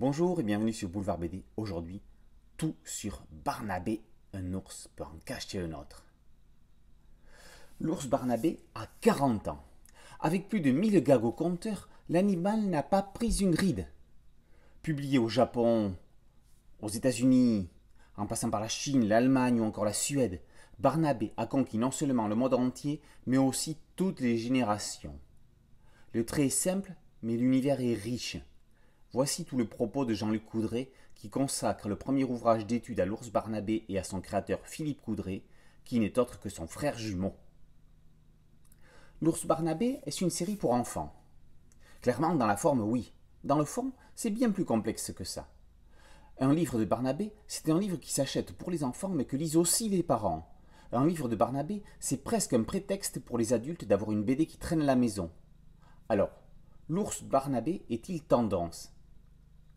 Bonjour et bienvenue sur Boulevard BD. Aujourd'hui, tout sur Barnabé. Un ours peut en cacher un autre. L'ours Barnabé a 40 ans. Avec plus de 1000 gags au compteur, l'animal n'a pas pris une ride. Publié au Japon, aux États-Unis, en passant par la Chine, l'Allemagne ou encore la Suède, Barnabé a conquis non seulement le monde entier, mais aussi toutes les générations. Le trait est simple, mais l'univers est riche. Voici tout le propos de Jean-Luc Coudray qui consacre le premier ouvrage d'étude à l'ours Barnabé et à son créateur Philippe Coudray, qui n'est autre que son frère jumeau. L'ours Barnabé est une série pour enfants. Clairement, dans la forme, oui. Dans le fond, c'est bien plus complexe que ça. Un livre de Barnabé, c'est un livre qui s'achète pour les enfants mais que lisent aussi les parents. Un livre de Barnabé, c'est presque un prétexte pour les adultes d'avoir une BD qui traîne la maison. Alors, l'ours Barnabé est-il tendance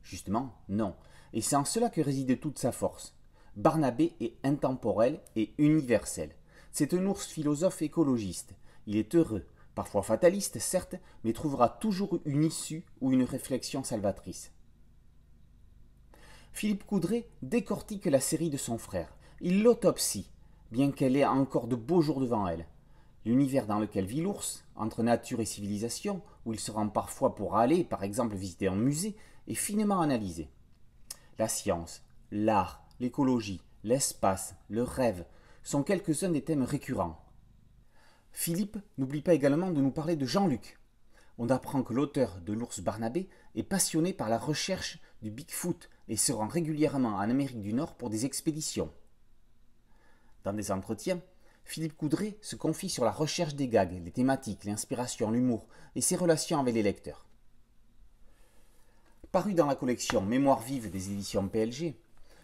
Justement, non. Et c'est en cela que réside toute sa force. Barnabé est intemporel et universel. C'est un ours philosophe écologiste. Il est heureux, parfois fataliste certes, mais trouvera toujours une issue ou une réflexion salvatrice. Philippe Coudray décortique la série de son frère. Il l'autopsie, bien qu'elle ait encore de beaux jours devant elle l'univers dans lequel vit l'ours, entre nature et civilisation, où il se rend parfois pour aller, par exemple, visiter un musée, est finement analysé. La science, l'art, l'écologie, l'espace, le rêve sont quelques-uns des thèmes récurrents. Philippe n'oublie pas également de nous parler de Jean-Luc. On apprend que l'auteur de l'ours Barnabé est passionné par la recherche du Bigfoot et se rend régulièrement en Amérique du Nord pour des expéditions. Dans des entretiens, Philippe Coudray se confie sur la recherche des gags, les thématiques, l'inspiration, l'humour et ses relations avec les lecteurs. Paru dans la collection Mémoire vive des éditions PLG,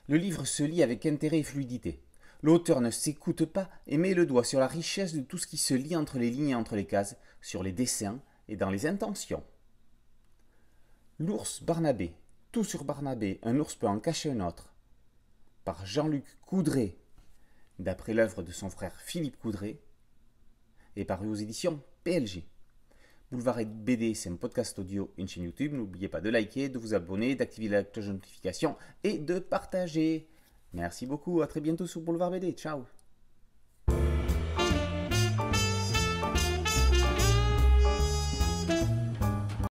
le livre se lit avec intérêt et fluidité. L'auteur ne s'écoute pas et met le doigt sur la richesse de tout ce qui se lit entre les lignes et entre les cases, sur les dessins et dans les intentions. L'ours Barnabé, tout sur Barnabé, un ours peut en cacher un autre, par Jean-Luc Coudray, d'après l'œuvre de son frère Philippe Coudray, et paru aux éditions PLG. Boulevard BD, c'est un podcast audio, une chaîne YouTube. N'oubliez pas de liker, de vous abonner, d'activer la cloche de notification et de partager. Merci beaucoup, à très bientôt sur Boulevard BD. Ciao